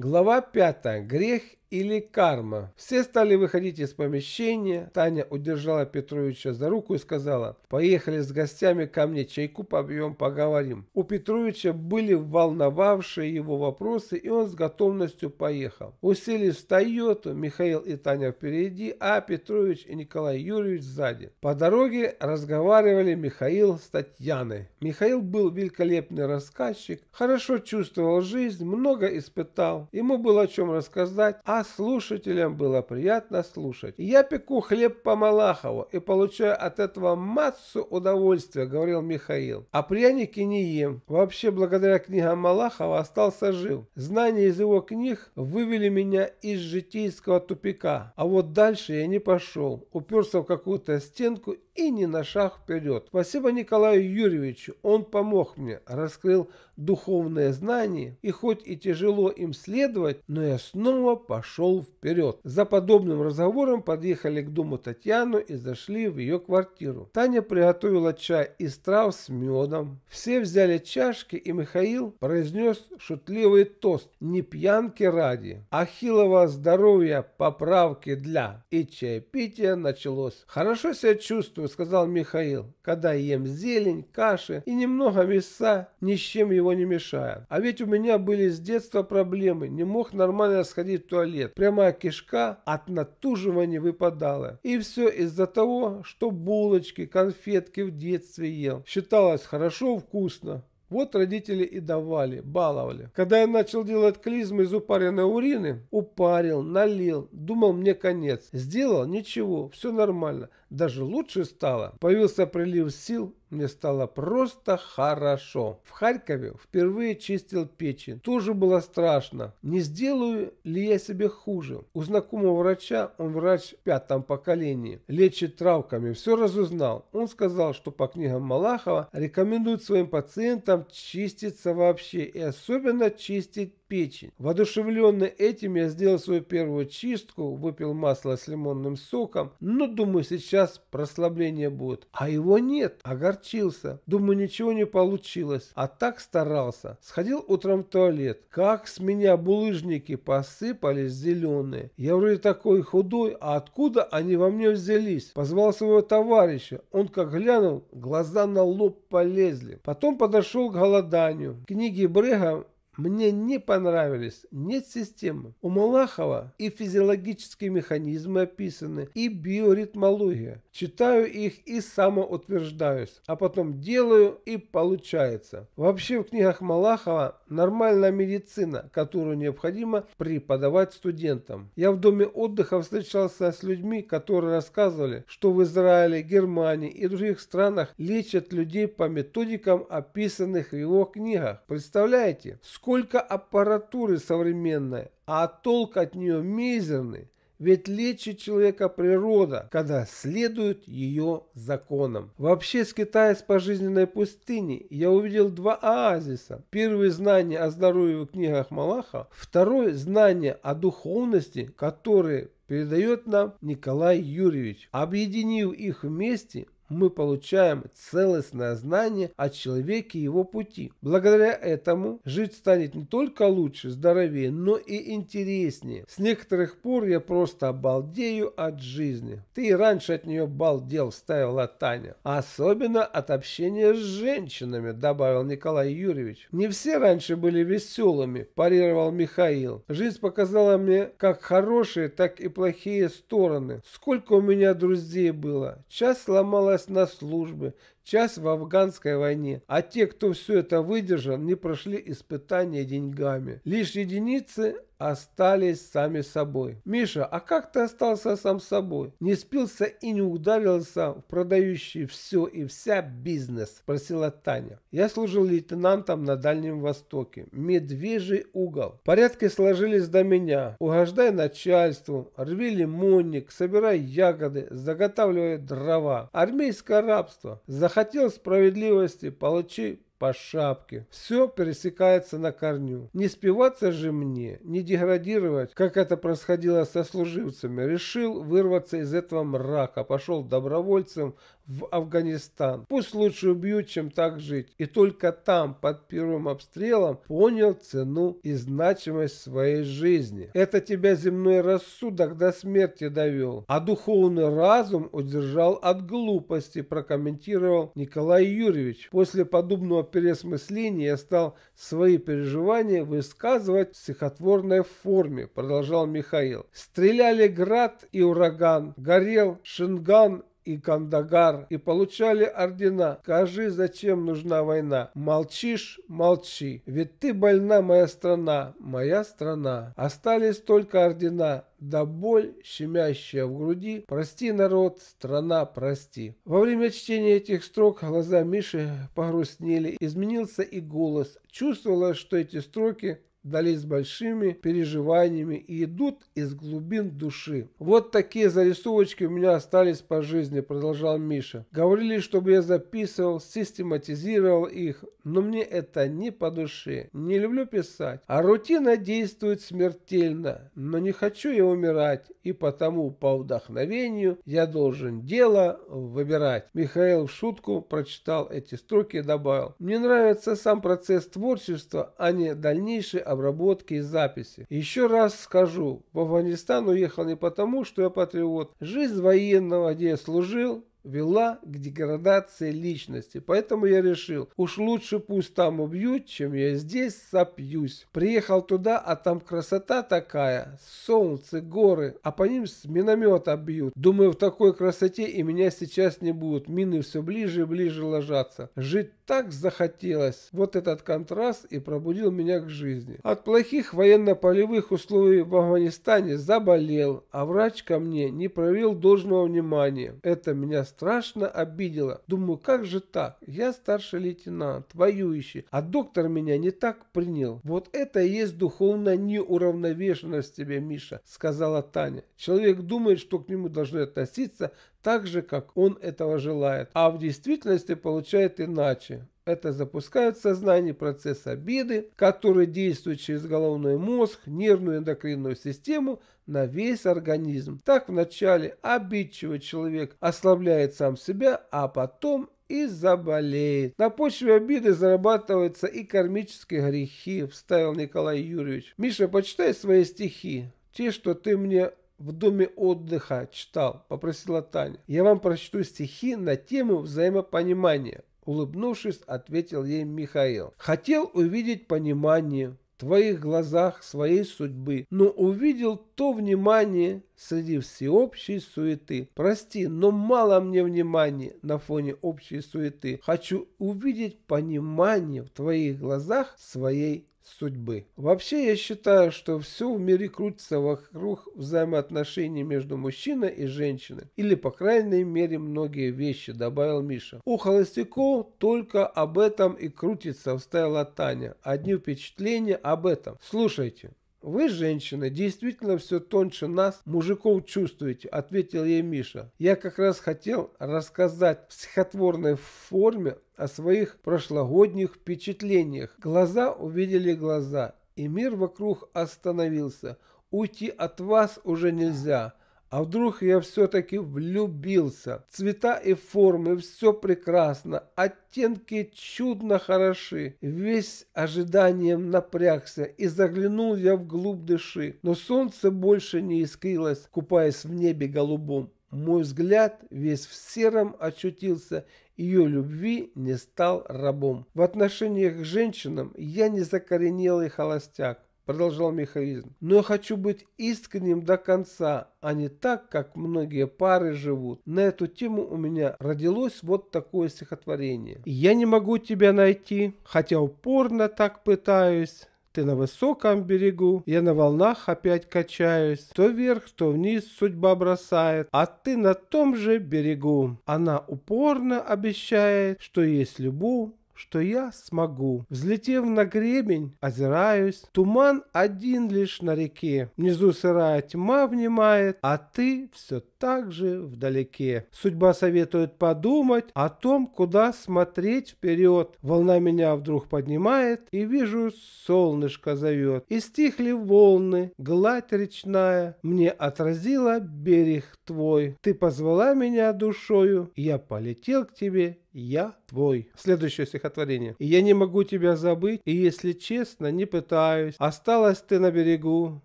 Глава 5. Грех или карма. Все стали выходить из помещения. Таня удержала Петровича за руку и сказала, поехали с гостями ко мне, чайку побьем, поговорим. У Петровича были волновавшие его вопросы, и он с готовностью поехал. Уселись в Тойоту, Михаил и Таня впереди, а Петрович и Николай Юрьевич сзади. По дороге разговаривали Михаил с Татьяной. Михаил был великолепный рассказчик, хорошо чувствовал жизнь, много испытал. Ему было о чем рассказать, а а слушателям было приятно слушать. Я пеку хлеб по Малахову и получаю от этого массу удовольствия, говорил Михаил. А пряники не ем. Вообще, благодаря книгам Малахова остался жив. Знания из его книг вывели меня из житейского тупика. А вот дальше я не пошел. Уперся в какую-то стенку и ни на шаг вперед. Спасибо Николаю Юрьевичу, он помог мне, раскрыл духовное знание, и хоть и тяжело им следовать, но я снова пошел вперед. За подобным разговором подъехали к дому Татьяну и зашли в ее квартиру. Таня приготовила чай и трав с медом. Все взяли чашки, и Михаил произнес шутливый тост «Не пьянки ради, ахиллова здоровья, поправки для». И чаепитие началось. Хорошо себя чувствую чувствую», — сказал Михаил, «когда ем зелень, каши и немного мяса, ни с чем его не мешая. А ведь у меня были с детства проблемы, не мог нормально сходить в туалет. Прямая кишка от натуживания выпадала. И все из-за того, что булочки, конфетки в детстве ел. Считалось хорошо, вкусно. Вот родители и давали, баловали. Когда я начал делать клизмы из упаренной урины, упарил, налил, думал мне конец. Сделал ничего, все нормально, даже лучше стало. Появился прилив сил мне стало просто хорошо. В Харькове впервые чистил печень. Тоже было страшно. Не сделаю ли я себе хуже? У знакомого врача, он врач в пятом поколении, лечит травками, все разузнал. Он сказал, что по книгам Малахова рекомендует своим пациентам чиститься вообще и особенно чистить печень. Водушевленный этим я сделал свою первую чистку, выпил масло с лимонным соком, но ну, думаю сейчас прослабление будет. А его нет, огорчился. Думаю ничего не получилось, а так старался. Сходил утром в туалет. Как с меня булыжники посыпались зеленые. Я вроде такой худой, а откуда они во мне взялись? Позвал своего товарища. Он как глянул, глаза на лоб полезли. Потом подошел к голоданию. Книги Брэга мне не понравились. Нет системы. У Малахова и физиологические механизмы описаны, и биоритмология. Читаю их и самоутверждаюсь, а потом делаю и получается. Вообще в книгах Малахова нормальная медицина, которую необходимо преподавать студентам. Я в доме отдыха встречался с людьми, которые рассказывали, что в Израиле, Германии и других странах лечат людей по методикам, описанных в его книгах. Представляете? сколько аппаратуры современной, а толк от нее мизерный. Ведь лечит человека природа, когда следует ее законам. Вообще, скитаясь по жизненной пустыне, я увидел два оазиса. Первый – знание о здоровье в книгах Малаха. Второй – знание о духовности, которые передает нам Николай Юрьевич. Объединив их вместе, мы получаем целостное знание о человеке и его пути. Благодаря этому жить станет не только лучше, здоровее, но и интереснее. С некоторых пор я просто обалдею от жизни. Ты и раньше от нее балдел, ставила Таня. Особенно от общения с женщинами, добавил Николай Юрьевич. Не все раньше были веселыми, парировал Михаил. Жизнь показала мне как хорошие, так и плохие стороны. Сколько у меня друзей было. Часть сломалась на службы, час в афганской войне, а те, кто все это выдержал, не прошли испытания деньгами. Лишь единицы остались сами собой. «Миша, а как ты остался сам собой? Не спился и не ударился в продающий все и вся бизнес?» – спросила Таня. «Я служил лейтенантом на Дальнем Востоке. Медвежий угол. Порядки сложились до меня. Угождай начальству, рви лимонник, собирай ягоды, заготавливай дрова. Армейское рабство. За Захотел справедливости – получи, по шапке. Все пересекается на корню. Не спиваться же мне, не деградировать, как это происходило со служивцами. Решил вырваться из этого мрака, пошел добровольцем в Афганистан. Пусть лучше убьют, чем так жить. И только там, под первым обстрелом, понял цену и значимость своей жизни. Это тебя земной рассудок до смерти довел, а духовный разум удержал от глупости, прокомментировал Николай Юрьевич после подобного переосмысления я стал свои переживания высказывать в стихотворной форме, продолжал Михаил. Стреляли град и ураган, горел Шинган и Кандагар и получали ордена. Скажи, зачем нужна война? Молчишь? Молчи. Ведь ты больна, моя страна, моя страна. Остались только ордена, да боль, щемящая в груди, прости, народ, страна, прости. Во время чтения этих строк глаза Миши погрустнели, изменился и голос. Чувствовалось, что эти строки дались большими переживаниями и идут из глубин души. Вот такие зарисовочки у меня остались по жизни, продолжал Миша. Говорили, чтобы я записывал, систематизировал их, но мне это не по душе. Не люблю писать. А рутина действует смертельно, но не хочу я умирать, и потому по вдохновению я должен дело выбирать. Михаил в шутку прочитал эти строки и добавил. Мне нравится сам процесс творчества, а не дальнейший обработки и записи. Еще раз скажу, в Афганистан уехал не потому, что я патриот. Жизнь военного, где я служил, вела к деградации личности. Поэтому я решил, уж лучше пусть там убьют, чем я здесь сопьюсь. Приехал туда, а там красота такая, солнце, горы, а по ним с миномета бьют. Думаю, в такой красоте и меня сейчас не будут, мины все ближе и ближе ложатся. Жить так захотелось. Вот этот контраст и пробудил меня к жизни. От плохих военно-полевых условий в Афганистане заболел, а врач ко мне не провел должного внимания. Это меня страшно обидела. Думаю, как же так? Я старший лейтенант, воюющий, а доктор меня не так принял. Вот это и есть духовная неуравновешенность тебе, Миша, сказала Таня. Человек думает, что к нему должны относиться так же, как он этого желает, а в действительности получает иначе. Это запускает в сознании процесс обиды, который действует через головной мозг, нервную эндокринную систему на весь организм. Так вначале обидчивый человек ослабляет сам себя, а потом и заболеет. На почве обиды зарабатываются и кармические грехи, вставил Николай Юрьевич. Миша, почитай свои стихи, те, что ты мне в доме отдыха читал, попросила Таня. Я вам прочту стихи на тему взаимопонимания. Улыбнувшись, ответил ей Михаил. «Хотел увидеть понимание в твоих глазах своей судьбы, но увидел то внимание среди всеобщей суеты. Прости, но мало мне внимания на фоне общей суеты. Хочу увидеть понимание в твоих глазах своей судьбы. Вообще я считаю, что все в мире крутится вокруг взаимоотношений между мужчиной и женщиной, или по крайней мере многие вещи, добавил Миша. У холостяков только об этом и крутится, вставила Таня. Одни впечатления об этом. Слушайте, «Вы, женщины, действительно все тоньше нас, мужиков, чувствуете», — ответил ей Миша. «Я как раз хотел рассказать в стихотворной форме о своих прошлогодних впечатлениях. Глаза увидели глаза, и мир вокруг остановился. Уйти от вас уже нельзя. А вдруг я все-таки влюбился? Цвета и формы, все прекрасно, оттенки чудно хороши. Весь ожиданием напрягся, и заглянул я в глубь дыши. Но солнце больше не искрилось, купаясь в небе голубом. Мой взгляд весь в сером очутился, ее любви не стал рабом. В отношениях к женщинам я не закоренелый холостяк продолжал Михаил. Но я хочу быть искренним до конца, а не так, как многие пары живут. На эту тему у меня родилось вот такое стихотворение. Я не могу тебя найти, хотя упорно так пытаюсь. Ты на высоком берегу, я на волнах опять качаюсь. То вверх, то вниз судьба бросает, а ты на том же берегу. Она упорно обещает, что есть любовь, что я смогу. Взлетев на гребень, озираюсь. Туман один лишь на реке. Внизу сырая тьма внимает, а ты все также вдалеке. Судьба советует подумать о том, куда смотреть вперед. Волна меня вдруг поднимает, и вижу, солнышко зовет. И стихли волны, гладь речная, мне отразила берег твой. Ты позвала меня душою, я полетел к тебе я твой. Следующее стихотворение. И я не могу тебя забыть, и если честно, не пытаюсь. Осталась ты на берегу,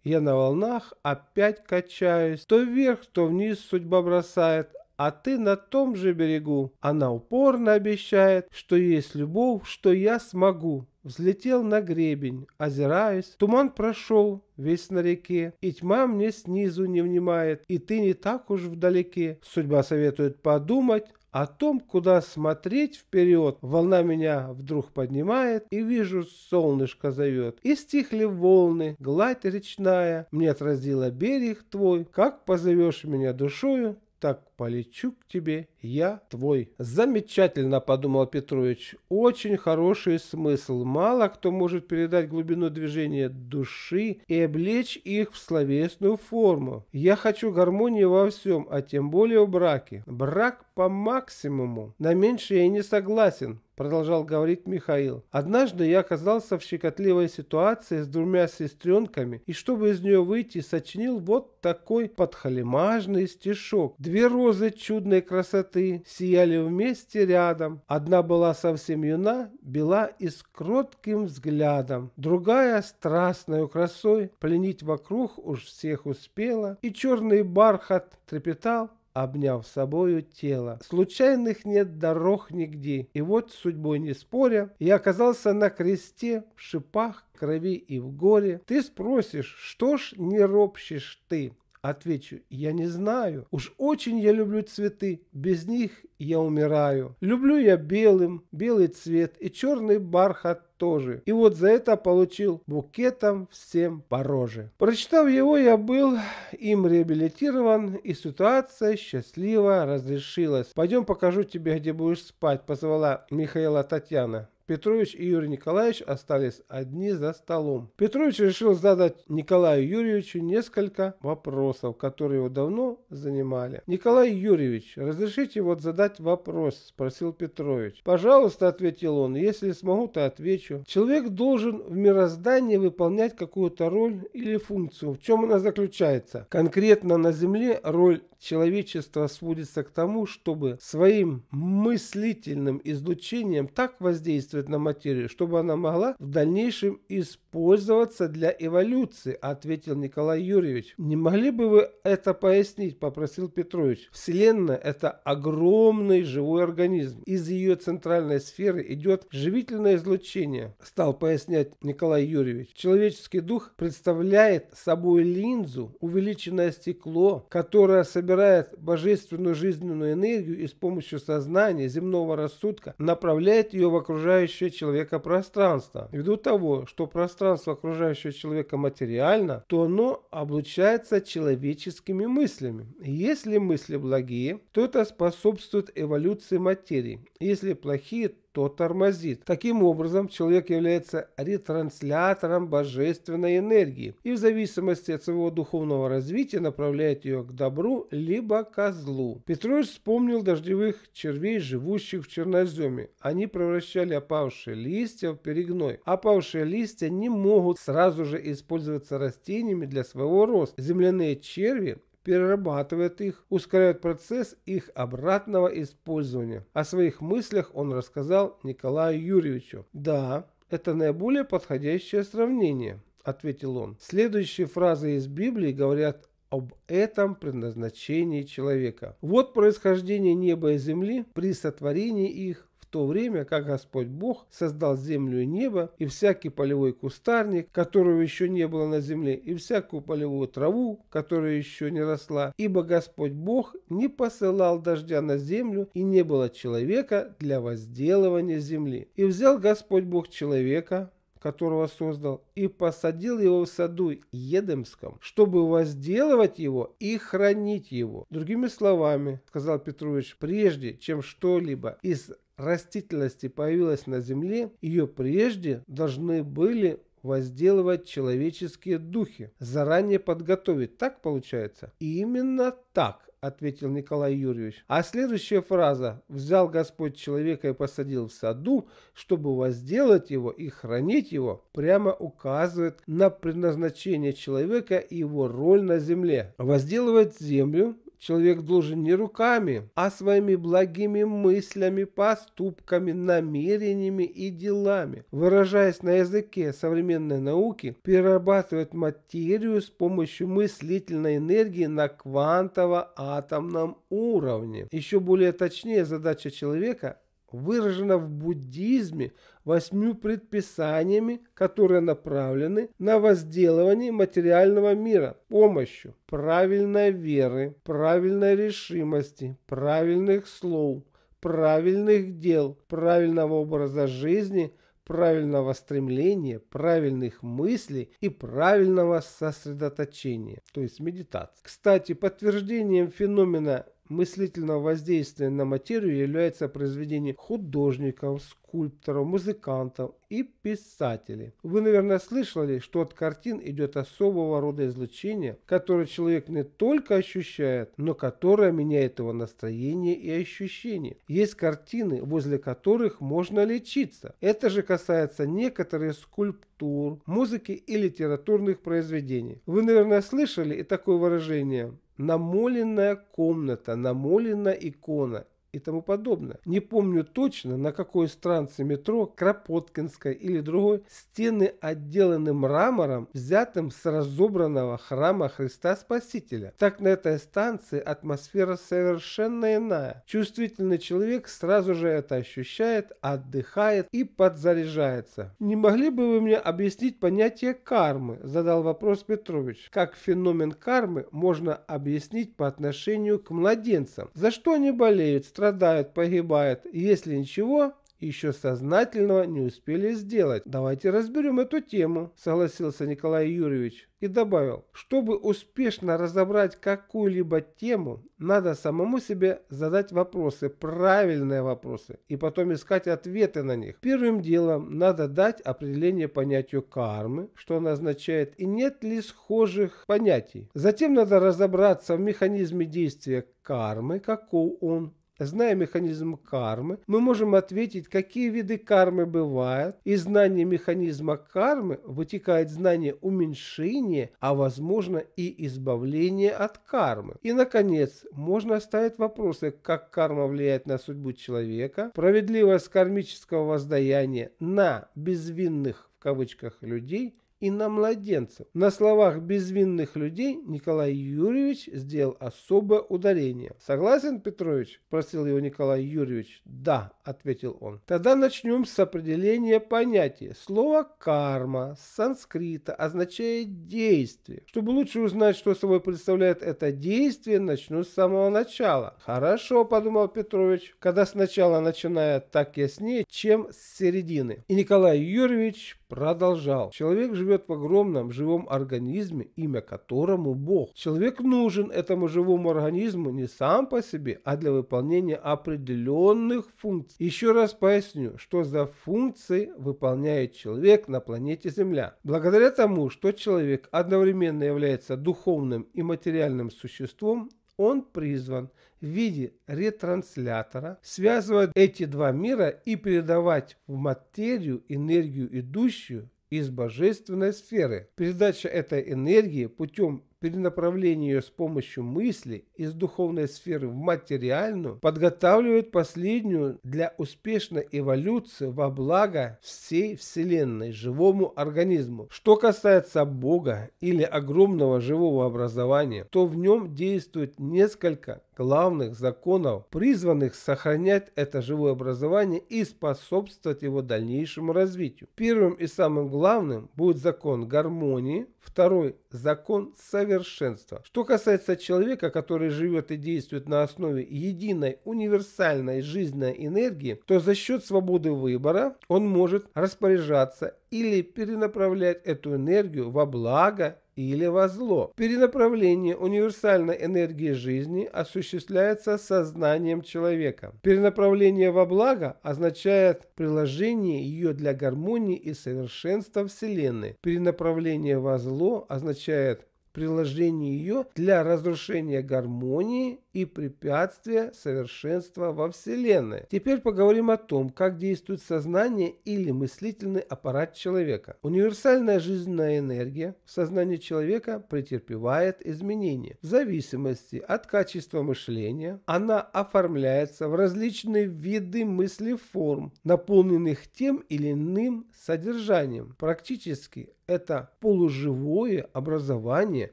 я на волнах опять качаюсь. То вверх, то вниз судьба бросает, а ты на том же берегу. Она упорно обещает, что есть любовь, что я смогу. Взлетел на гребень, озираясь, туман прошел весь на реке, и тьма мне снизу не внимает, и ты не так уж вдалеке. Судьба советует подумать, о том, куда смотреть вперед, волна меня вдруг поднимает, и вижу, солнышко зовет. И стихли волны, гладь речная, мне отразила берег твой, как позовешь меня душою, так полечу к тебе, я твой». «Замечательно», — подумал Петрович. «Очень хороший смысл. Мало кто может передать глубину движения души и облечь их в словесную форму. Я хочу гармонии во всем, а тем более в браке. Брак по максимуму. На меньше я не согласен. — продолжал говорить Михаил. «Однажды я оказался в щекотливой ситуации с двумя сестренками, и чтобы из нее выйти, сочинил вот такой подхалимажный стишок. Две розы розы чудной красоты сияли вместе рядом. Одна была совсем юна, бела и с кротким взглядом. Другая страстной красой пленить вокруг уж всех успела, и черный бархат трепетал, обняв собою тело. Случайных нет дорог нигде, и вот судьбой не споря, я оказался на кресте в шипах, крови и в горе. Ты спросишь, что ж не ропщешь ты? Отвечу, я не знаю. Уж очень я люблю цветы, без них я умираю. Люблю я белым, белый цвет и черный бархат тоже. И вот за это получил букетом всем по роже. Прочитав его, я был им реабилитирован, и ситуация счастливо разрешилась. «Пойдем покажу тебе, где будешь спать», – позвала Михаила Татьяна. Петрович и Юрий Николаевич остались одни за столом. Петрович решил задать Николаю Юрьевичу несколько вопросов, которые его давно занимали. «Николай Юрьевич, разрешите вот задать вопрос?» – спросил Петрович. «Пожалуйста», – ответил он, – «если смогу, то отвечу». Человек должен в мироздании выполнять какую-то роль или функцию. В чем она заключается? Конкретно на Земле роль человечества сводится к тому, чтобы своим мыслительным излучением так воздействовать, воздействует на материю, чтобы она могла в дальнейшем использоваться для эволюции, ответил Николай Юрьевич. Не могли бы вы это пояснить, попросил Петрович. Вселенная – это огромный живой организм. Из ее центральной сферы идет живительное излучение, стал пояснять Николай Юрьевич. Человеческий дух представляет собой линзу, увеличенное стекло, которое собирает божественную жизненную энергию и с помощью сознания, земного рассудка направляет ее в окружающую окружающего человека пространства. Ввиду того, что пространство окружающего человека материально, то оно облучается человеческими мыслями. Если мысли благие, то это способствует эволюции материи. Если плохие, то тормозит. Таким образом, человек является ретранслятором божественной энергии и в зависимости от своего духовного развития направляет ее к добру либо к злу. Петрович вспомнил дождевых червей, живущих в черноземе. Они превращали опавшие листья в перегной. Опавшие листья не могут сразу же использоваться растениями для своего роста. Земляные черви перерабатывает их, ускоряет процесс их обратного использования. О своих мыслях он рассказал Николаю Юрьевичу. «Да, это наиболее подходящее сравнение», – ответил он. Следующие фразы из Библии говорят об этом предназначении человека. Вот происхождение неба и земли при сотворении их то время, как Господь Бог создал землю и небо, и всякий полевой кустарник, которого еще не было на земле, и всякую полевую траву, которая еще не росла, ибо Господь Бог не посылал дождя на землю, и не было человека для возделывания земли. И взял Господь Бог человека, которого создал, и посадил его в саду Едемском, чтобы возделывать его и хранить его. Другими словами, сказал Петрович, прежде чем что-либо из растительности появилась на Земле, ее прежде должны были возделывать человеческие духи, заранее подготовить. Так получается? И именно так, ответил Николай Юрьевич. А следующая фраза «взял Господь человека и посадил в саду, чтобы возделать его и хранить его» прямо указывает на предназначение человека и его роль на земле. Возделывать землю Человек должен не руками, а своими благими мыслями, поступками, намерениями и делами, выражаясь на языке современной науки, перерабатывать материю с помощью мыслительной энергии на квантово-атомном уровне. Еще более точнее задача человека выражена в буддизме восьмью предписаниями, которые направлены на возделывание материального мира помощью правильной веры, правильной решимости, правильных слов, правильных дел, правильного образа жизни – правильного стремления, правильных мыслей и правильного сосредоточения, то есть медитации. Кстати, подтверждением феномена мыслительного воздействия на материю является произведение художников, скульпторов, музыкантов и писателей. Вы, наверное, слышали, что от картин идет особого рода излучение, которое человек не только ощущает, но которое меняет его настроение и ощущение. Есть картины, возле которых можно лечиться. Это же касается некоторых скульптур, музыки и литературных произведений. Вы, наверное, слышали и такое выражение намоленная комната, намолена икона и тому подобное. Не помню точно, на какой странце метро, Кропоткинской или другой, стены отделаны мрамором, взятым с разобранного храма Христа Спасителя. Так на этой станции атмосфера совершенно иная. Чувствительный человек сразу же это ощущает, отдыхает и подзаряжается. Не могли бы вы мне объяснить понятие кармы? Задал вопрос Петрович. Как феномен кармы можно объяснить по отношению к младенцам? За что они болеют? страдают, погибают, если ничего еще сознательного не успели сделать. Давайте разберем эту тему, согласился Николай Юрьевич и добавил, чтобы успешно разобрать какую-либо тему, надо самому себе задать вопросы, правильные вопросы, и потом искать ответы на них. Первым делом надо дать определение понятию кармы, что она означает, и нет ли схожих понятий. Затем надо разобраться в механизме действия кармы, каков он, Зная механизм кармы, мы можем ответить, какие виды кармы бывают. Из знания механизма кармы вытекает знание уменьшения, а возможно и избавления от кармы. И, наконец, можно оставить вопросы, как карма влияет на судьбу человека, справедливость кармического воздаяния на безвинных в кавычках людей – и на младенцев. На словах безвинных людей Николай Юрьевич сделал особое ударение. «Согласен, Петрович?» – просил его Николай Юрьевич. «Да», – ответил он. Тогда начнем с определения понятия. Слово «карма» с санскрита означает «действие». Чтобы лучше узнать, что собой представляет это действие, начну с самого начала. «Хорошо», – подумал Петрович, когда сначала начинает так яснее, чем с середины. И Николай Юрьевич продолжал. Человек живет в огромном живом организме, имя которому Бог. Человек нужен этому живому организму не сам по себе, а для выполнения определенных функций. Еще раз поясню, что за функции выполняет человек на планете Земля. Благодаря тому, что человек одновременно является духовным и материальным существом, он призван в виде ретранслятора связывать эти два мира и передавать в материю энергию, идущую из божественной сферы. Передача этой энергии путем перенаправление ее с помощью мысли из духовной сферы в материальную подготавливает последнюю для успешной эволюции во благо всей Вселенной, живому организму. Что касается Бога или огромного живого образования, то в нем действует несколько главных законов, призванных сохранять это живое образование и способствовать его дальнейшему развитию. Первым и самым главным будет закон гармонии, второй – закон совета совершенства. Что касается человека, который живет и действует на основе единой универсальной жизненной энергии, то за счет свободы выбора он может распоряжаться или перенаправлять эту энергию во благо или во зло. Перенаправление универсальной энергии жизни осуществляется сознанием человека. Перенаправление во благо означает приложение ее для гармонии и совершенства Вселенной. Перенаправление во зло означает приложение ее для разрушения гармонии и препятствия совершенства во Вселенной. Теперь поговорим о том, как действует сознание или мыслительный аппарат человека. Универсальная жизненная энергия в сознании человека претерпевает изменения. В зависимости от качества мышления она оформляется в различные виды мыслеформ, наполненных тем или иным содержанием. Практически это полуживое образование,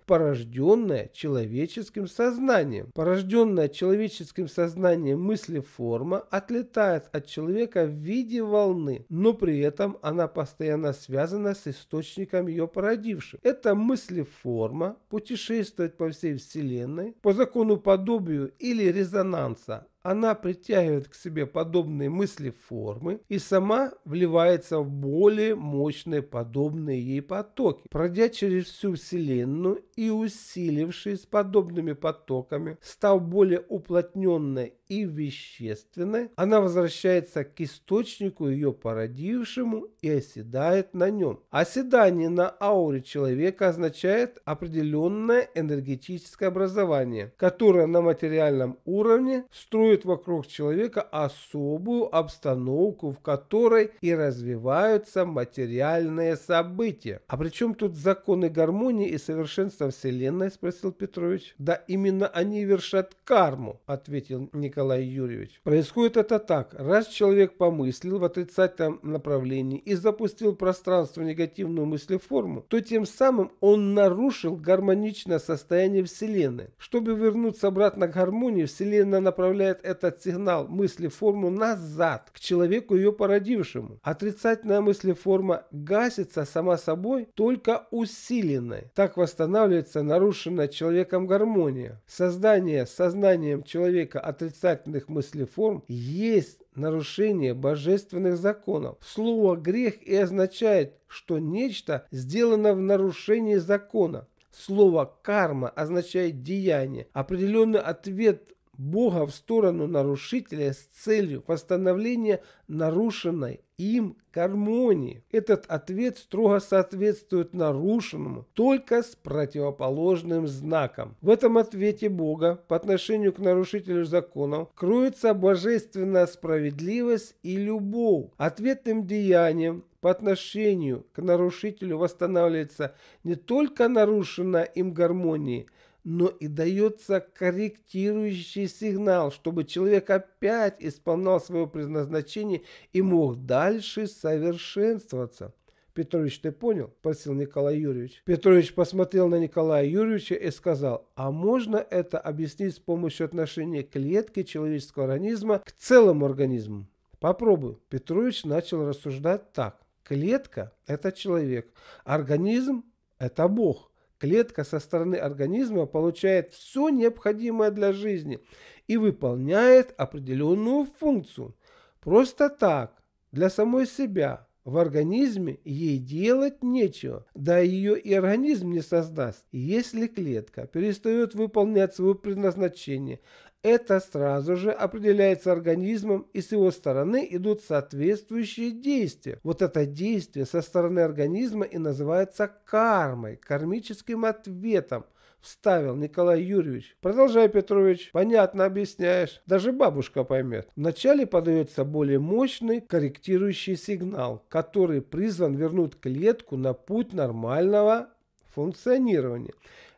порожденное человеческим сознанием, порожденное порожденная человеческим сознанием мысли форма отлетает от человека в виде волны, но при этом она постоянно связана с источником ее породившим. Эта мысли форма путешествует по всей Вселенной по закону подобию или резонанса, она притягивает к себе подобные мысли формы и сама вливается в более мощные подобные ей потоки, пройдя через всю Вселенную и усилившись подобными потоками, став более уплотненной и вещественной, она возвращается к источнику ее породившему и оседает на нем. Оседание на ауре человека означает определенное энергетическое образование, которое на материальном уровне строит образуют вокруг человека особую обстановку, в которой и развиваются материальные события. А при чем тут законы гармонии и совершенства Вселенной, спросил Петрович. Да именно они вершат карму, ответил Николай Юрьевич. Происходит это так. Раз человек помыслил в отрицательном направлении и запустил пространство негативную мыслеформу, то тем самым он нарушил гармоничное состояние Вселенной. Чтобы вернуться обратно к гармонии, Вселенная направляет этот сигнал мысли-форму назад, к человеку ее породившему. Отрицательная мысли-форма гасится сама собой, только усиленной. Так восстанавливается нарушенная человеком гармония. Создание сознанием человека отрицательных мыслеформ есть нарушение божественных законов. Слово «грех» и означает, что нечто сделано в нарушении закона. Слово «карма» означает деяние, определенный ответ Бога в сторону нарушителя с целью восстановления нарушенной им гармонии. Этот ответ строго соответствует нарушенному, только с противоположным знаком. В этом ответе Бога по отношению к нарушителю законов кроется божественная справедливость и любовь. Ответным деянием по отношению к нарушителю восстанавливается не только нарушенная им гармония, но и дается корректирующий сигнал, чтобы человек опять исполнял свое предназначение и мог дальше совершенствоваться. Петрович, ты понял? – спросил Николай Юрьевич. Петрович посмотрел на Николая Юрьевича и сказал, а можно это объяснить с помощью отношения клетки человеческого организма к целому организму? Попробую. Петрович начал рассуждать так. Клетка – это человек, организм – это Бог – клетка со стороны организма получает все необходимое для жизни и выполняет определенную функцию. Просто так, для самой себя, в организме ей делать нечего, да ее и организм не создаст. Если клетка перестает выполнять свое предназначение, это сразу же определяется организмом, и с его стороны идут соответствующие действия. Вот это действие со стороны организма и называется кармой, кармическим ответом, вставил Николай Юрьевич. Продолжай, Петрович, понятно объясняешь, даже бабушка поймет. Вначале подается более мощный корректирующий сигнал, который призван вернуть клетку на путь нормального функционирования.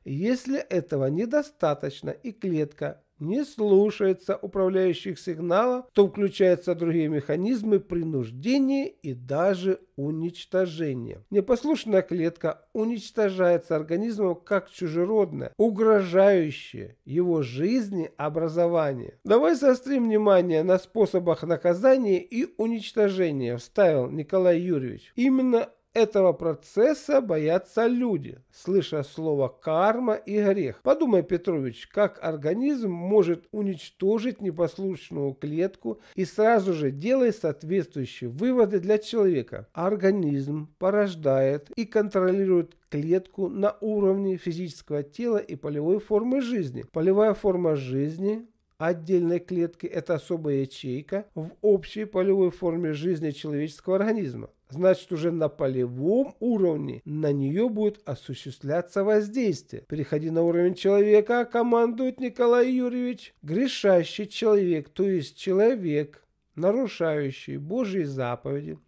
Если этого недостаточно и клетка не слушается управляющих сигналов, то включаются другие механизмы принуждения и даже уничтожения. Непослушная клетка уничтожается организмом как чужеродная, угрожающая его жизни образование. Давай заострим внимание на способах наказания и уничтожения, вставил Николай Юрьевич. Именно этого процесса боятся люди, слыша слово «карма» и «грех». Подумай, Петрович, как организм может уничтожить непослушную клетку и сразу же делай соответствующие выводы для человека. Организм порождает и контролирует клетку на уровне физического тела и полевой формы жизни. Полевая форма жизни отдельной клетки – это особая ячейка в общей полевой форме жизни человеческого организма. Значит, уже на полевом уровне на нее будет осуществляться воздействие. Переходи на уровень человека, а командует Николай Юрьевич. Грешащий человек, то есть человек, нарушающий Божьи заповеди,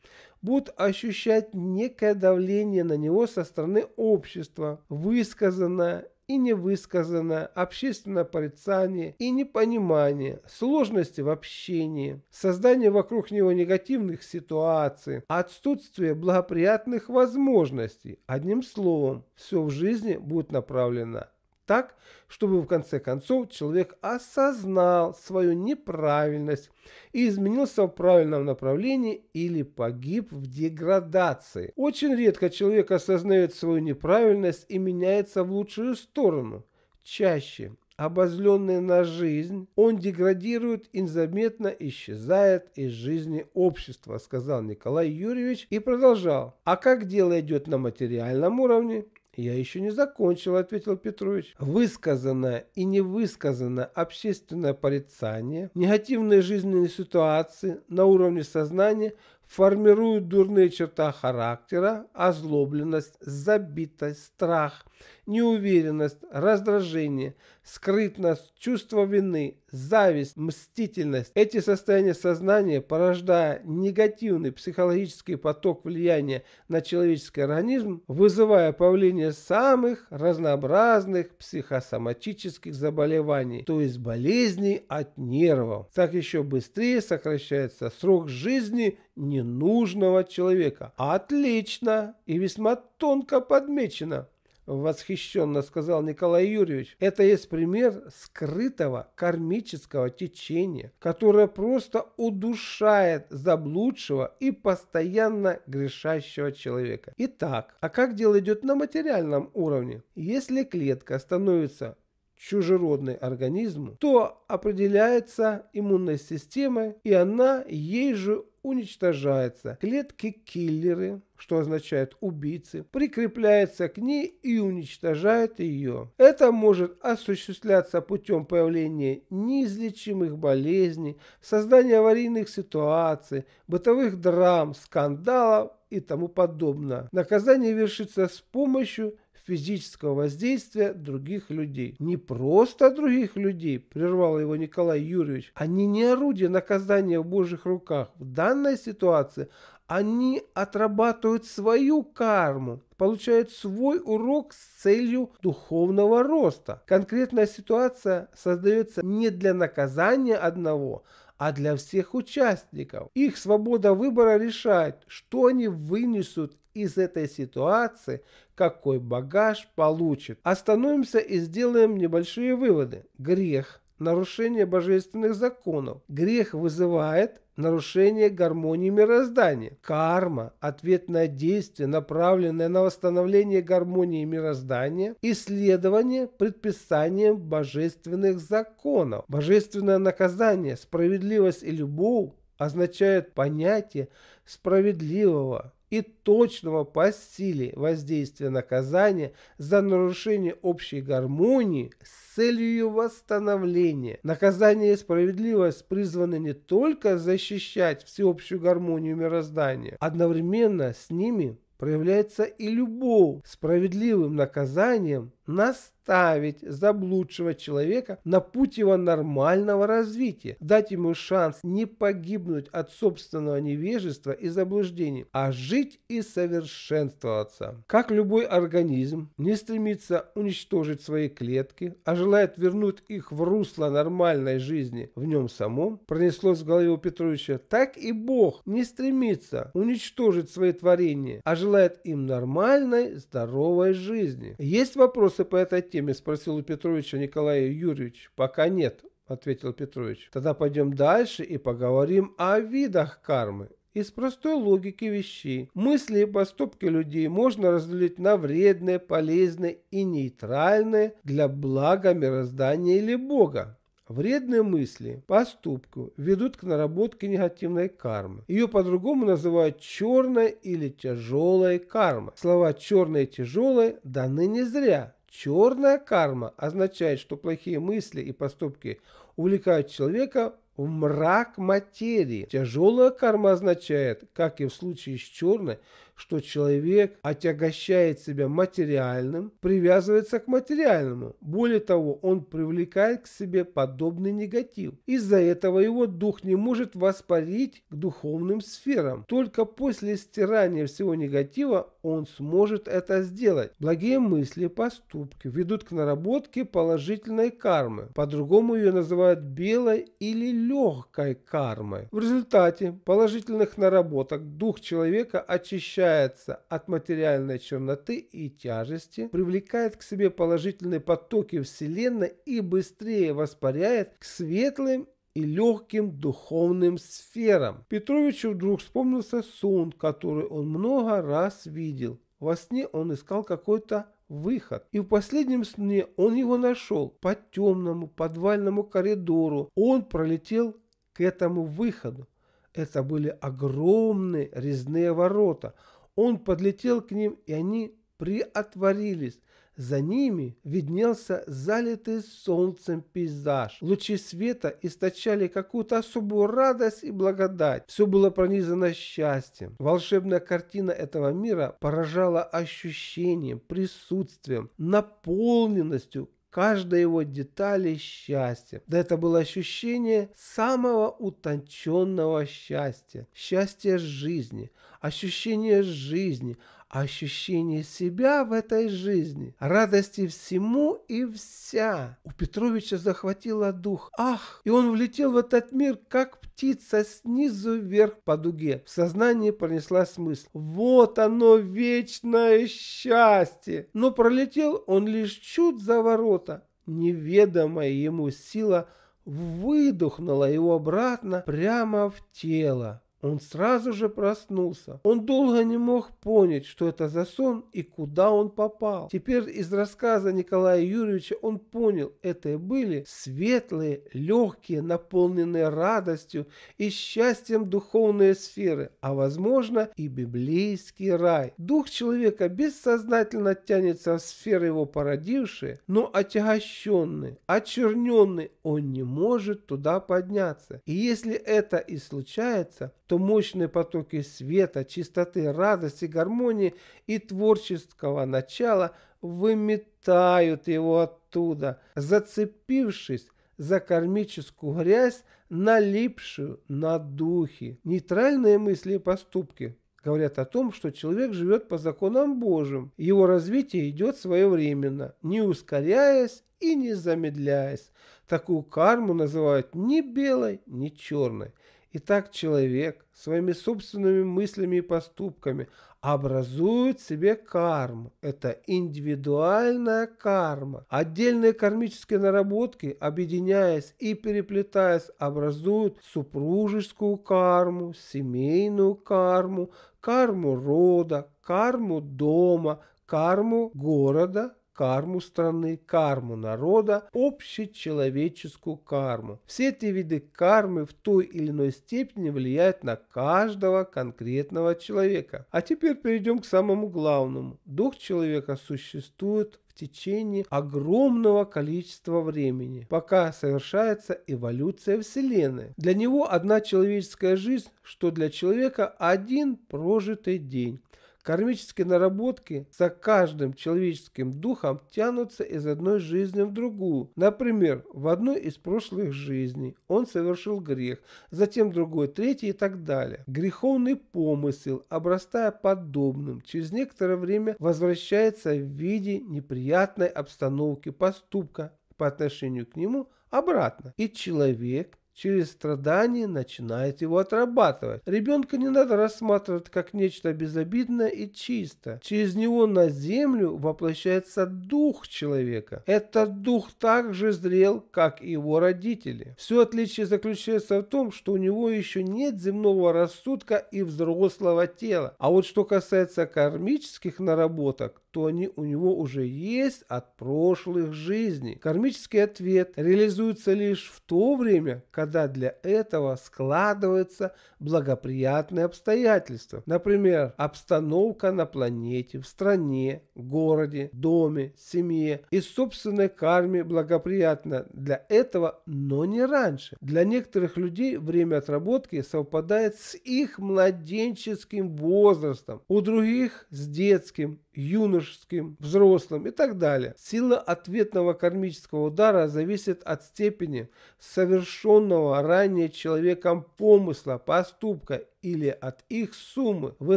будет ощущать некое давление на него со стороны общества, высказанное и невысказанное общественное порицание и непонимание, сложности в общении, создание вокруг него негативных ситуаций, отсутствие благоприятных возможностей. Одним словом, все в жизни будет направлено так, чтобы в конце концов человек осознал свою неправильность и изменился в правильном направлении или погиб в деградации. Очень редко человек осознает свою неправильность и меняется в лучшую сторону. Чаще обозленный на жизнь, он деградирует и незаметно исчезает из жизни общества, сказал Николай Юрьевич и продолжал. А как дело идет на материальном уровне, «Я еще не закончил», — ответил Петрович. «Высказанное и невысказанное общественное порицание, негативные жизненные ситуации на уровне сознания формируют дурные черта характера, озлобленность, забитость, страх, неуверенность, раздражение, скрытность, чувство вины, зависть, мстительность. Эти состояния сознания, порождая негативный психологический поток влияния на человеческий организм, вызывая появление самых разнообразных психосоматических заболеваний, то есть болезней от нервов. Так еще быстрее сокращается срок жизни ненужного человека. Отлично и весьма тонко подмечено восхищенно сказал Николай Юрьевич, это есть пример скрытого кармического течения, которое просто удушает заблудшего и постоянно грешащего человека. Итак, а как дело идет на материальном уровне? Если клетка становится чужеродный организму, то определяется иммунной системой, и она ей же уничтожается. Клетки-киллеры что означает убийцы, прикрепляется к ней и уничтожает ее. Это может осуществляться путем появления неизлечимых болезней, создания аварийных ситуаций, бытовых драм, скандалов и тому подобное. Наказание вершится с помощью физического воздействия других людей. Не просто других людей, прервал его Николай Юрьевич. Они не орудие наказания в божьих руках. В данной ситуации они отрабатывают свою карму, получают свой урок с целью духовного роста. Конкретная ситуация создается не для наказания одного, а для всех участников. Их свобода выбора решает, что они вынесут из этой ситуации, какой багаж получат. Остановимся и сделаем небольшие выводы. Грех нарушение божественных законов. Грех вызывает нарушение гармонии мироздания. Карма – ответное действие, направленное на восстановление гармонии мироздания исследование предписанием божественных законов. Божественное наказание, справедливость и любовь означают понятие справедливого, и точного по силе воздействия наказания за нарушение общей гармонии с целью восстановления. Наказание и справедливость призваны не только защищать всеобщую гармонию мироздания, одновременно с ними проявляется и любовь. Справедливым наказанием наставить заблудшего человека на путь его нормального развития, дать ему шанс не погибнуть от собственного невежества и заблуждений, а жить и совершенствоваться. Как любой организм не стремится уничтожить свои клетки, а желает вернуть их в русло нормальной жизни в нем самом, пронеслось в голове у Петровича, так и Бог не стремится уничтожить свои творения, а желает им нормальной, здоровой жизни. Есть вопрос «Вопросы по этой теме?» – спросил у Петровича Николай Юрьевич. «Пока нет», – ответил Петрович. «Тогда пойдем дальше и поговорим о видах кармы». Из простой логики вещей мысли и поступки людей можно разделить на вредные, полезные и нейтральные для блага мироздания или Бога. Вредные мысли, поступки ведут к наработке негативной кармы. Ее по-другому называют черной или тяжелой кармой. Слова «черная» и «тяжелая» даны не зря. Черная карма означает, что плохие мысли и поступки увлекают человека в мрак материи. Тяжелая карма означает, как и в случае с черной, что человек отягощает себя материальным, привязывается к материальному. Более того, он привлекает к себе подобный негатив. Из-за этого его дух не может воспарить к духовным сферам. Только после стирания всего негатива он сможет это сделать. Благие мысли и поступки ведут к наработке положительной кармы. По-другому ее называют белой или легкой кармой. В результате положительных наработок дух человека очищает избавляется от материальной черноты и тяжести, привлекает к себе положительные потоки Вселенной и быстрее воспаряет к светлым и легким духовным сферам. Петровичу вдруг вспомнился сон, который он много раз видел. Во сне он искал какой-то выход. И в последнем сне он его нашел. По темному подвальному коридору он пролетел к этому выходу. Это были огромные резные ворота – он подлетел к ним, и они приотворились. За ними виднелся залитый солнцем пейзаж. Лучи света источали какую-то особую радость и благодать. Все было пронизано счастьем. Волшебная картина этого мира поражала ощущением, присутствием, наполненностью, каждой его детали счастья. Да это было ощущение самого утонченного счастья, счастья жизни, ощущение жизни, ощущение себя в этой жизни, радости всему и вся. У Петровича захватило дух. Ах! И он влетел в этот мир, как птица снизу вверх по дуге. В сознании пронеслась мысль. Вот оно, вечное счастье! Но пролетел он лишь чуть за ворота. Неведомая ему сила выдохнула его обратно прямо в тело. Он сразу же проснулся. Он долго не мог понять, что это за сон и куда он попал. Теперь из рассказа Николая Юрьевича он понял, это и были светлые, легкие, наполненные радостью и счастьем духовные сферы, а возможно и библейский рай. Дух человека бессознательно тянется в сферы его породившие, но отягощенный, очерненный, он не может туда подняться. И если это и случается, то то мощные потоки света, чистоты, радости, гармонии и творческого начала выметают его оттуда, зацепившись за кармическую грязь, налипшую на духи. Нейтральные мысли и поступки говорят о том, что человек живет по законам Божьим, его развитие идет своевременно, не ускоряясь и не замедляясь. Такую карму называют ни белой, ни черной – Итак, человек своими собственными мыслями и поступками образует себе карму. Это индивидуальная карма. Отдельные кармические наработки, объединяясь и переплетаясь, образуют супружескую карму, семейную карму, карму рода, карму дома, карму города, карму страны, карму народа, общечеловеческую карму. Все эти виды кармы в той или иной степени влияют на каждого конкретного человека. А теперь перейдем к самому главному. Дух человека существует в течение огромного количества времени, пока совершается эволюция Вселенной. Для него одна человеческая жизнь, что для человека один прожитый день. Кармические наработки за каждым человеческим духом тянутся из одной жизни в другую. Например, в одной из прошлых жизней он совершил грех, затем другой, третий и так далее. Греховный помысел, обрастая подобным, через некоторое время возвращается в виде неприятной обстановки поступка по отношению к нему обратно. И человек через страдания начинает его отрабатывать. Ребенка не надо рассматривать как нечто безобидное и чистое. Через него на землю воплощается дух человека. Этот дух так же зрел, как и его родители. Все отличие заключается в том, что у него еще нет земного рассудка и взрослого тела. А вот что касается кармических наработок, что они у него уже есть от прошлых жизней. Кармический ответ реализуется лишь в то время, когда для этого складываются благоприятные обстоятельства. Например, обстановка на планете, в стране, городе, доме, семье и собственной карме благоприятна для этого, но не раньше. Для некоторых людей время отработки совпадает с их младенческим возрастом, у других с детским юношеским, взрослым и так далее. Сила ответного кармического удара зависит от степени совершенного ранее человеком помысла, поступка или от их суммы. В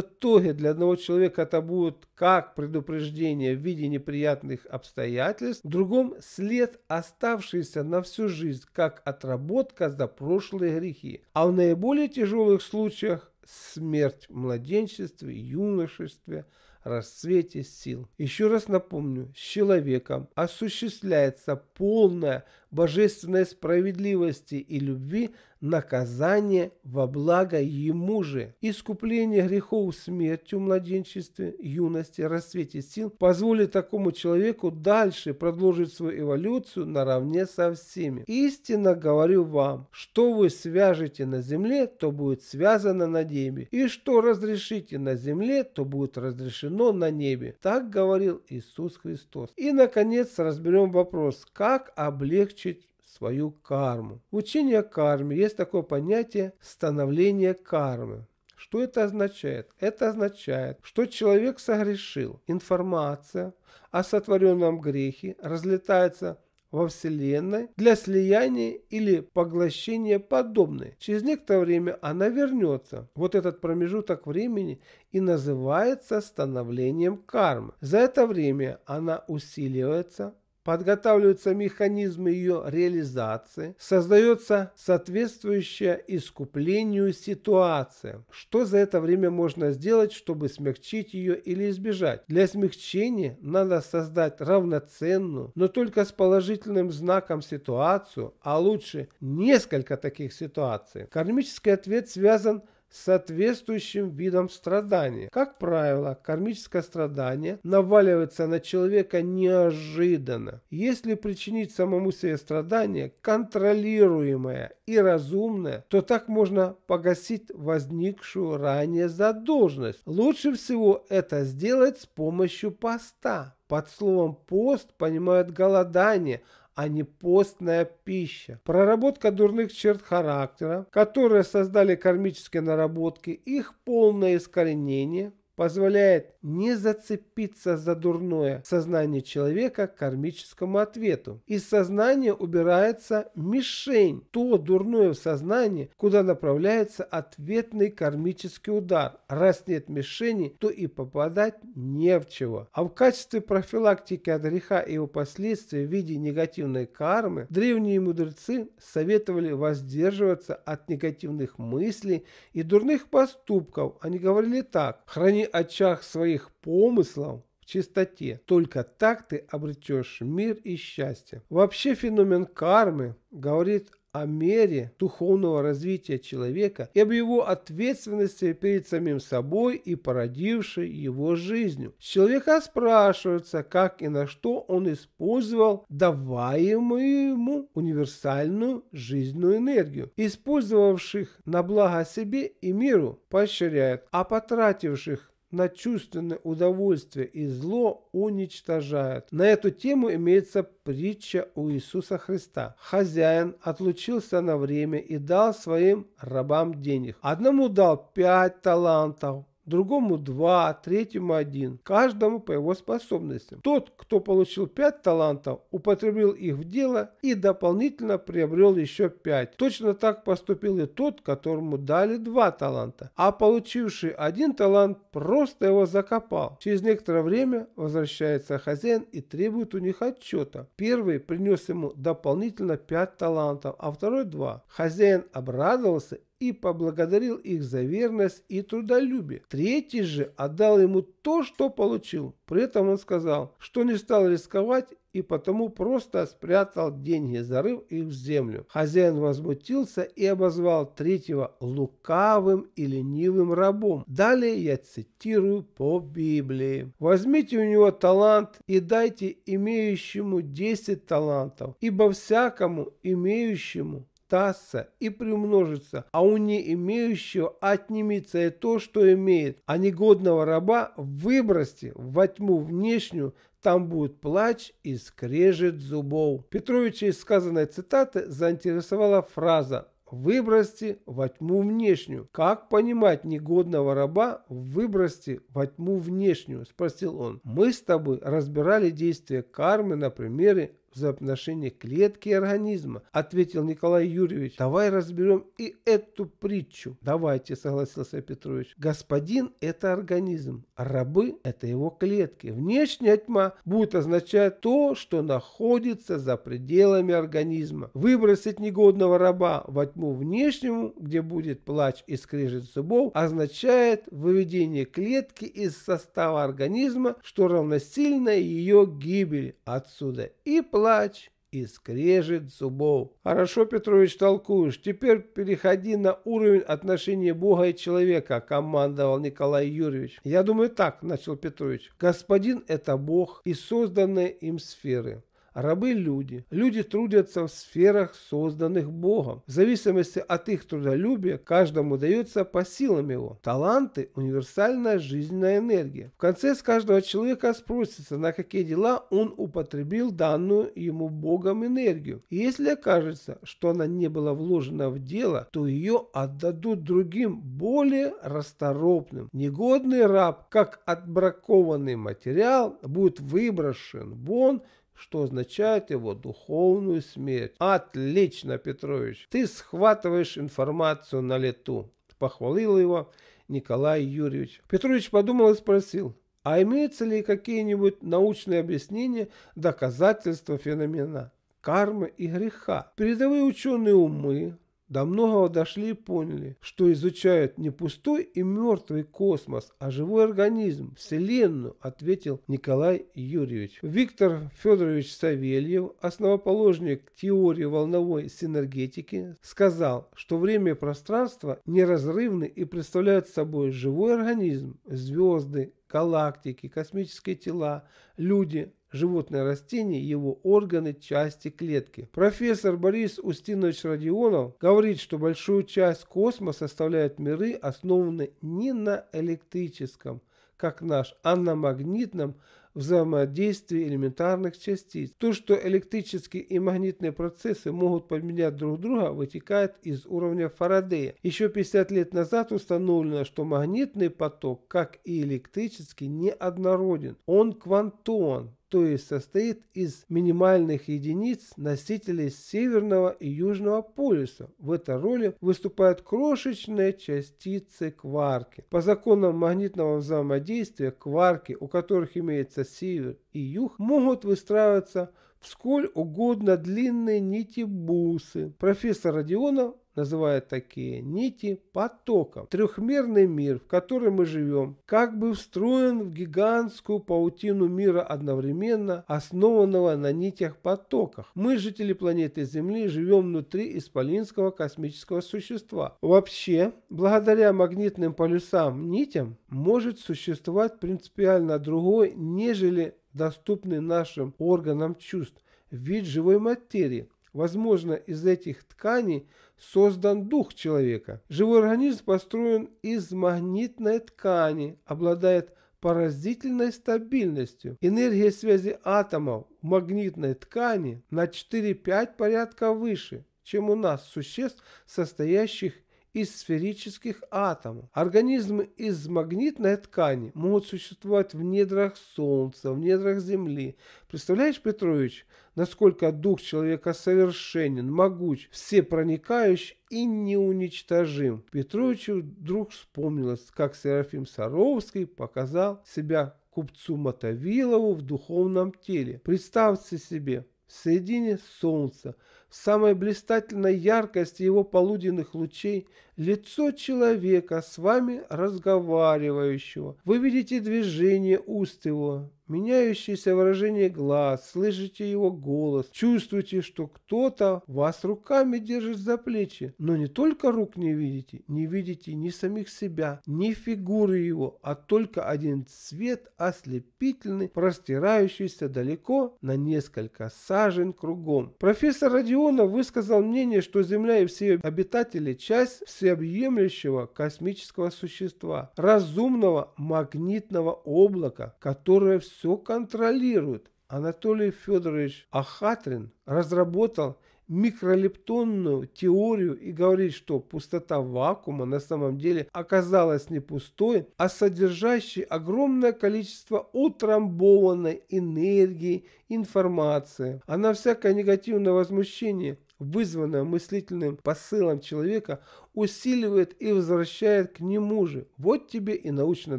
итоге для одного человека это будет как предупреждение в виде неприятных обстоятельств, в другом след, оставшийся на всю жизнь, как отработка за прошлые грехи. А в наиболее тяжелых случаях смерть в младенчестве, юношестве, расцвете сил. Еще раз напомню, с человеком осуществляется полное божественной справедливости и любви наказание во благо ему же. Искупление грехов смертью в младенчестве, юности, расцвете сил позволит такому человеку дальше продолжить свою эволюцию наравне со всеми. Истинно говорю вам, что вы свяжете на земле, то будет связано на небе, и что разрешите на земле, то будет разрешено но на небе. Так говорил Иисус Христос. И, наконец, разберем вопрос, как облегчить свою карму. В учении о карме есть такое понятие становление кармы. Что это означает? Это означает, что человек согрешил. Информация о сотворенном грехе разлетается во Вселенной для слияния или поглощения подобной. Через некоторое время она вернется. Вот этот промежуток времени и называется становлением кармы. За это время она усиливается, подготавливаются механизмы ее реализации, создается соответствующая искуплению ситуация. Что за это время можно сделать, чтобы смягчить ее или избежать? Для смягчения надо создать равноценную, но только с положительным знаком ситуацию, а лучше несколько таких ситуаций. Кармический ответ связан с с соответствующим видом страдания. Как правило, кармическое страдание наваливается на человека неожиданно. Если причинить самому себе страдание, контролируемое и разумное, то так можно погасить возникшую ранее задолженность. Лучше всего это сделать с помощью поста. Под словом «пост» понимают голодание – а не постная пища. Проработка дурных черт характера, которые создали кармические наработки, их полное искоренение – позволяет не зацепиться за дурное сознание человека к кармическому ответу. Из сознания убирается мишень, то дурное в сознании, куда направляется ответный кармический удар. Раз нет мишени, то и попадать не в чего. А в качестве профилактики от греха и его последствий в виде негативной кармы древние мудрецы советовали воздерживаться от негативных мыслей и дурных поступков. Они говорили так. Храни очах своих помыслов в чистоте. Только так ты обретешь мир и счастье. Вообще феномен кармы говорит о мере духовного развития человека и об его ответственности перед самим собой и породившей его жизнью. С человека спрашивается, как и на что он использовал даваемую ему универсальную жизненную энергию. Использовавших на благо себе и миру поощряет, а потративших на чувственное удовольствие и зло уничтожают. На эту тему имеется притча у Иисуса Христа. Хозяин отлучился на время и дал своим рабам денег. Одному дал пять талантов, другому два, третьему один, каждому по его способностям. Тот, кто получил пять талантов, употребил их в дело и дополнительно приобрел еще пять. Точно так поступил и тот, которому дали два таланта, а получивший один талант просто его закопал. Через некоторое время возвращается хозяин и требует у них отчета. Первый принес ему дополнительно пять талантов, а второй два. Хозяин обрадовался и поблагодарил их за верность и трудолюбие. Третий же отдал ему то, что получил. При этом он сказал, что не стал рисковать и потому просто спрятал деньги, зарыв их в землю. Хозяин возмутился и обозвал третьего лукавым и ленивым рабом. Далее я цитирую по Библии. «Возьмите у него талант и дайте имеющему 10 талантов, ибо всякому имеющему удастся и приумножиться, а у не имеющего отнимется и то, что имеет, а негодного раба выбросьте во тьму внешнюю, там будет плач и скрежет зубов. Петровича из сказанной цитаты заинтересовала фраза «выбросьте во тьму внешнюю». «Как понимать негодного раба выбросьте во тьму внешнюю?» – спросил он. «Мы с тобой разбирали действия кармы на примере за отношение клетки организма, ответил Николай Юрьевич. Давай разберем и эту притчу. Давайте, согласился Петрович. Господин – это организм, а рабы – это его клетки. Внешняя тьма будет означать то, что находится за пределами организма. Выбросить негодного раба во тьму внешнему, где будет плач и скрежет зубов, означает выведение клетки из состава организма, что равносильно ее гибель. Отсюда и плач плач и скрежет зубов. Хорошо, Петрович, толкуешь. Теперь переходи на уровень отношения Бога и человека, командовал Николай Юрьевич. Я думаю так, начал Петрович. Господин это Бог и созданные им сферы. Рабы – люди. Люди трудятся в сферах, созданных Богом. В зависимости от их трудолюбия, каждому дается по силам его. Таланты – универсальная жизненная энергия. В конце с каждого человека спросится, на какие дела он употребил данную ему Богом энергию. И если окажется, что она не была вложена в дело, то ее отдадут другим, более расторопным. Негодный раб, как отбракованный материал, будет выброшен вон – что означает его духовную смерть. Отлично, Петрович, ты схватываешь информацию на лету. Похвалил его Николай Юрьевич. Петрович подумал и спросил, а имеются ли какие-нибудь научные объяснения доказательства феномена кармы и греха? Передовые ученые умы до многого дошли и поняли, что изучают не пустой и мертвый космос, а живой организм, Вселенную, ответил Николай Юрьевич. Виктор Федорович Савельев, основоположник теории волновой синергетики, сказал, что время и пространство неразрывны и представляют собой живой организм, звезды, галактики, космические тела, люди, животные, растения, его органы, части клетки. Профессор Борис Устинович Родионов говорит, что большую часть космоса составляют миры, основанные не на электрическом, как наш, а на магнитном взаимодействии элементарных частиц. То, что электрические и магнитные процессы могут поменять друг друга, вытекает из уровня Фарадея. Еще 50 лет назад установлено, что магнитный поток, как и электрический, неоднороден. Он квантован, то есть состоит из минимальных единиц носителей северного и южного полюса. В этой роли выступают крошечные частицы кварки. По законам магнитного взаимодействия кварки, у которых имеется север и юг, могут выстраиваться в сколь угодно длинные нити бусы. Профессор Родионов называет такие нити потоком. Трехмерный мир, в котором мы живем, как бы встроен в гигантскую паутину мира одновременно, основанного на нитях-потоках. Мы, жители планеты Земли, живем внутри исполинского космического существа. Вообще, благодаря магнитным полюсам нитям, может существовать принципиально другой, нежели доступный нашим органам чувств, вид живой материи. Возможно, из этих тканей создан дух человека. Живой организм построен из магнитной ткани, обладает поразительной стабильностью. Энергия связи атомов в магнитной ткани на 4-5 порядка выше, чем у нас существ, состоящих из сферических атомов. Организмы из магнитной ткани могут существовать в недрах Солнца, в недрах Земли. Представляешь, Петрович, насколько дух человека совершенен, могуч, всепроникающий и неуничтожим. Петровичу вдруг вспомнилось, как Серафим Саровский показал себя купцу Мотовилову в духовном теле. Представьте себе, в середине солнца, самой блистательной яркости его полуденных лучей лицо человека, с вами разговаривающего. Вы видите движение уст его, меняющееся выражение глаз, слышите его голос, чувствуете, что кто-то вас руками держит за плечи, но не только рук не видите, не видите ни самих себя, ни фигуры его, а только один цвет ослепительный, простирающийся далеко на несколько сажен кругом. Профессор Родионов высказал мнение, что Земля и все ее обитатели – часть все всеобъемлющего космического существа, разумного магнитного облака, которое все контролирует. Анатолий Федорович Ахатрин разработал микролептонную теорию и говорит, что пустота вакуума на самом деле оказалась не пустой, а содержащей огромное количество утрамбованной энергии, информации. Она всякое негативное возмущение вызванное мыслительным посылом человека, усиливает и возвращает к нему же. Вот тебе и научное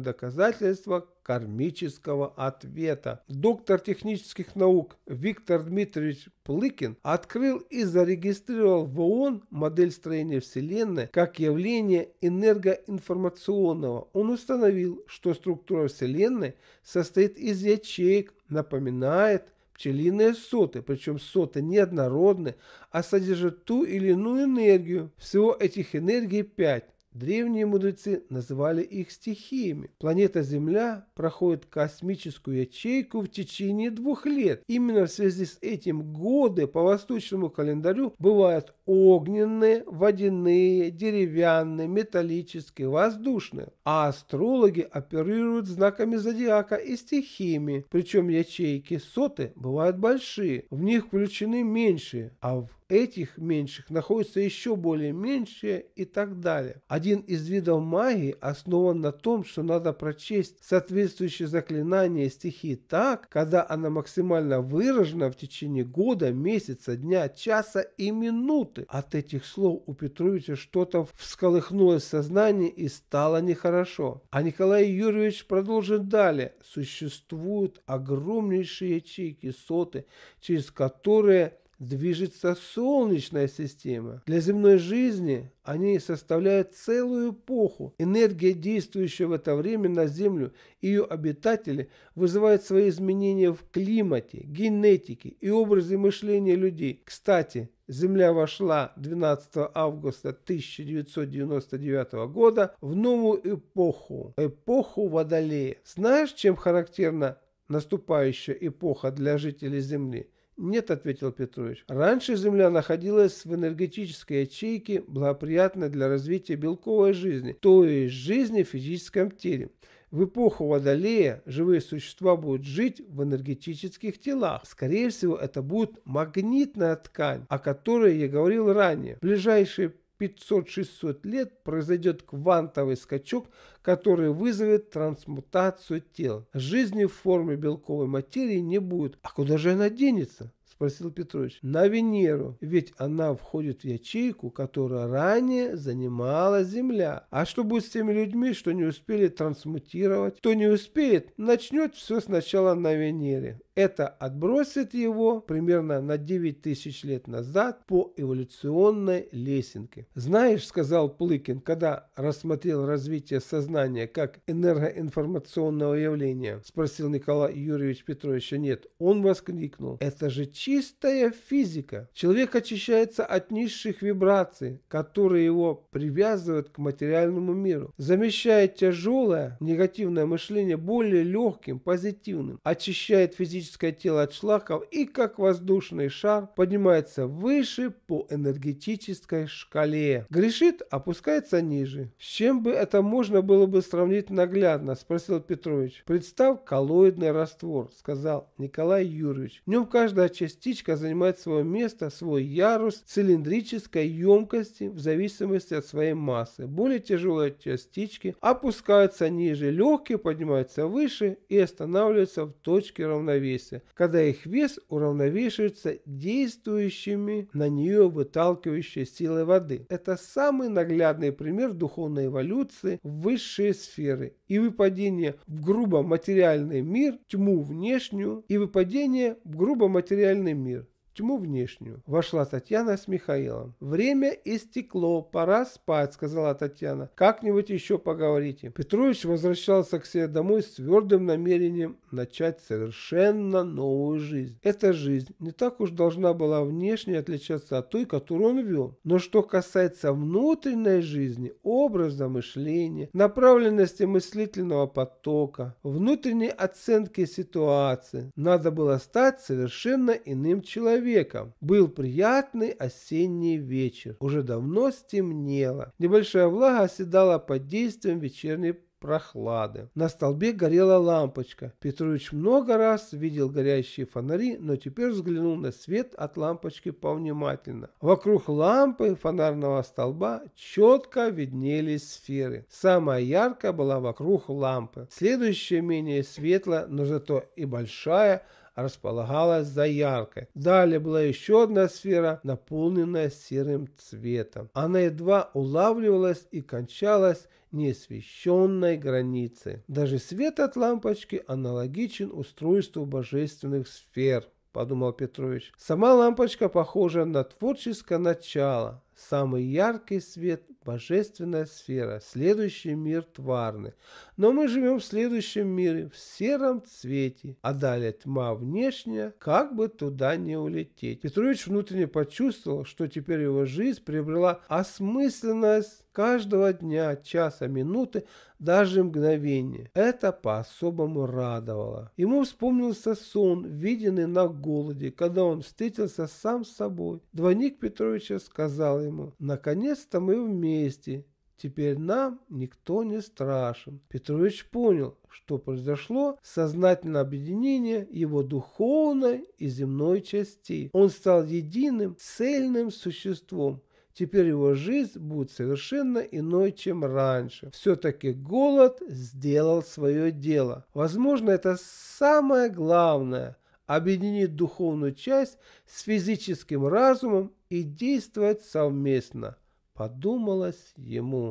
доказательство кармического ответа. Доктор технических наук Виктор Дмитриевич Плыкин открыл и зарегистрировал в ООН модель строения Вселенной как явление энергоинформационного. Он установил, что структура Вселенной состоит из ячеек, напоминает пчелиные соты, причем соты неоднородны, а содержат ту или иную энергию. Всего этих энергий 5. Древние мудрецы называли их стихиями. Планета Земля проходит космическую ячейку в течение двух лет. Именно в связи с этим годы по восточному календарю бывают огненные, водяные, деревянные, металлические, воздушные. А астрологи оперируют знаками зодиака и стихиями. Причем ячейки соты бывают большие, в них включены меньшие, а в этих меньших находится еще более меньшие и так далее. Один из видов магии основан на том, что надо прочесть соответствующее заклинание стихии так, когда она максимально выражена в течение года, месяца, дня, часа и минуты. От этих слов у Петровича что-то всколыхнулось в сознании и стало нехорошо. А Николай Юрьевич продолжил далее. Существуют огромнейшие ячейки соты, через которые движется Солнечная система. Для земной жизни они составляют целую эпоху. Энергия, действующая в это время на Землю и ее обитатели, вызывает свои изменения в климате, генетике и образе мышления людей. Кстати, Земля вошла 12 августа 1999 года в новую эпоху, эпоху Водолея. Знаешь, чем характерна наступающая эпоха для жителей Земли? «Нет», — ответил Петрович. «Раньше Земля находилась в энергетической ячейке, благоприятной для развития белковой жизни, то есть жизни в физическом теле. В эпоху Водолея живые существа будут жить в энергетических телах. Скорее всего, это будет магнитная ткань, о которой я говорил ранее. В ближайшие 500-600 лет произойдет квантовый скачок, который вызовет трансмутацию тел. Жизни в форме белковой материи не будет. А куда же она денется? спросил Петрович. На Венеру, ведь она входит в ячейку, которая ранее занимала Земля. А что будет с теми людьми, что не успели трансмутировать? Кто не успеет, начнет все сначала на Венере. Это отбросит его примерно на 9 тысяч лет назад по эволюционной лесенке. Знаешь, сказал Плыкин, когда рассмотрел развитие сознания как энергоинформационного явления, спросил Николай Юрьевич Петровича. Нет, он воскликнул. Это же чистая физика. Человек очищается от низших вибраций, которые его привязывают к материальному миру, замещает тяжелое негативное мышление более легким, позитивным, очищает физически физическое тело от шлаков и как воздушный шар поднимается выше по энергетической шкале. Грешит, опускается ниже. С чем бы это можно было бы сравнить наглядно, спросил Петрович. Представь коллоидный раствор, сказал Николай Юрьевич. В нем каждая частичка занимает свое место, свой ярус цилиндрической емкости в зависимости от своей массы. Более тяжелые частички опускаются ниже, легкие поднимаются выше и останавливаются в точке равновесия веса, когда их вес уравновешивается действующими на нее выталкивающей силой воды. Это самый наглядный пример духовной эволюции высшей сферы и выпадение в грубо материальный мир, тьму внешнюю и выпадение в грубо материальный мир тьму внешнюю. Вошла Татьяна с Михаилом. «Время истекло, пора спать», — сказала Татьяна. «Как-нибудь еще поговорите». Петрович возвращался к себе домой с твердым намерением начать совершенно новую жизнь. Эта жизнь не так уж должна была внешне отличаться от той, которую он вел. Но что касается внутренней жизни, образа мышления, направленности мыслительного потока, внутренней оценки ситуации, надо было стать совершенно иным человеком человеком. Был приятный осенний вечер. Уже давно стемнело. Небольшая влага оседала под действием вечерней прохлады. На столбе горела лампочка. Петрович много раз видел горящие фонари, но теперь взглянул на свет от лампочки повнимательно. Вокруг лампы фонарного столба четко виднелись сферы. Самая яркая была вокруг лампы. Следующая менее светлая, но зато и большая – располагалась за яркой. Далее была еще одна сфера, наполненная серым цветом. Она едва улавливалась и кончалась неосвещенной границей. Даже свет от лампочки аналогичен устройству божественных сфер. — подумал Петрович. «Сама лампочка похожа на творческое начало, Самый яркий свет – божественная сфера, следующий мир – тварный. Но мы живем в следующем мире, в сером цвете, а далее тьма внешняя, как бы туда не улететь. Петрович внутренне почувствовал, что теперь его жизнь приобрела осмысленность каждого дня, часа, минуты, даже мгновения. Это по-особому радовало. Ему вспомнился сон, виденный на голоде, когда он встретился сам с собой. Двойник Петровича сказал ему, по Наконец-то мы вместе. Теперь нам никто не страшен. Петрович понял, что произошло сознательное объединение его духовной и земной частей. Он стал единым, цельным существом. Теперь его жизнь будет совершенно иной, чем раньше. Все-таки голод сделал свое дело. Возможно, это самое главное – объединит духовную часть с физическим разумом и действовать совместно, подумалось ему.